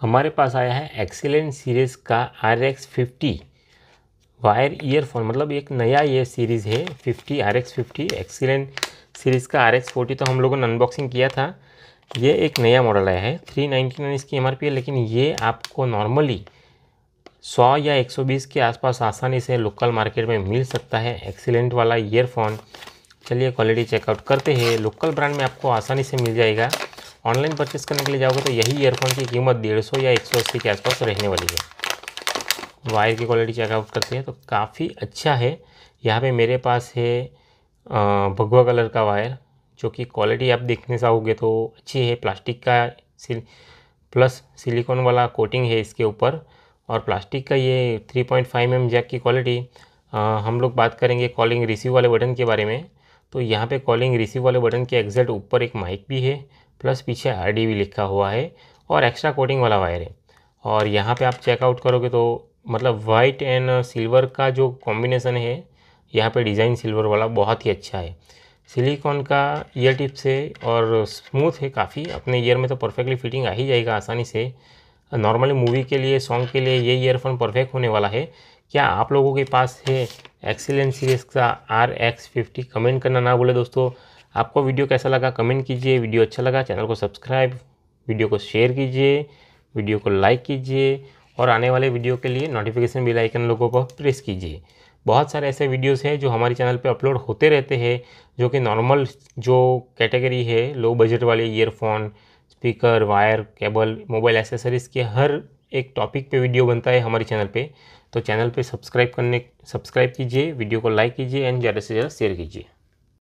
हमारे पास आया है एक्सीलेंट सीरीज़ का R X fifty wire earphone मतलब एक नया ये सीरीज़ है fifty R X fifty excellent series का आर एक्स फोर्टी तो हम लोगों ने अनबॉक्सिंग किया था ये एक नया मॉडल आया है थ्री नाइन्टी नाइन इसकी एम है लेकिन ये आपको नॉर्मली सौ या एक सौ बीस के आसपास आसानी से लोकल मार्केट में मिल सकता है एक्सीलेंट वाला ईयरफोन चलिए क्वालिटी चेकआउट करते हैं लोकल ब्रांड में आपको आसानी से मिल जाएगा ऑनलाइन परचेस करने के लिए जाओगे तो यही ईयरफोन की कीमत डेढ़ सौ या एक सौ अस्सी के आसपास रहने वाली है वायर की क्वालिटी चेकआउट करते हैं तो काफ़ी अच्छा है यहाँ पे मेरे पास है भगवा कलर का वायर जो कि क्वालिटी आप देखने से आओगे तो अच्छी है प्लास्टिक का सिल प्लस सिलिकॉन वाला कोटिंग है इसके ऊपर और प्लास्टिक का ये three point five M jack की क्वालिटी हम लोग बात करेंगे कॉलिंग रिसीव वाले बटन के बारे में तो यहाँ पे कॉलिंग रिसीव वाले बटन के एग्जैक्ट ऊपर एक माइक भी है प्लस पीछे आर भी लिखा हुआ है और एक्स्ट्रा कोटिंग वाला वायर है और यहाँ पे आप चेकआउट करोगे तो मतलब वाइट एंड सिल्वर का जो कॉम्बिनेसन है यहाँ पे डिज़ाइन सिल्वर वाला बहुत ही अच्छा है सिलिकॉन का ईयर टिप्स है और स्मूथ है काफ़ी अपने ईयर में तो परफेक्टली फिटिंग आ ही जाएगा आसानी से नॉर्मली मूवी के लिए सॉन्ग के लिए ये ईयरफोन परफेक्ट होने वाला है क्या आप लोगों के पास है एक्सीलेंट सीरीज़ का आर एक्स फिफ्टी कमेंट करना ना भूले दोस्तों आपको वीडियो कैसा लगा कमेंट कीजिए वीडियो अच्छा लगा चैनल को सब्सक्राइब वीडियो को शेयर कीजिए वीडियो को लाइक कीजिए और आने वाले वीडियो के लिए नोटिफिकेशन बेल आइकन लोगों को प्रेस कीजिए बहुत सारे ऐसे वीडियोस हैं जो हमारे चैनल पे अपलोड होते रहते हैं जो कि नॉर्मल जो कैटेगरी है लो बजट वाले earphone speaker wire cable mobile accessories के हर एक टॉपिक पे वीडियो बनता है हमारे चैनल पे तो चैनल पे सब्सक्राइब करने सब्सक्राइब कीजिए वीडियो को लाइक कीजिए एंड ज़्यादा से ज़्यादा शेयर कीजिए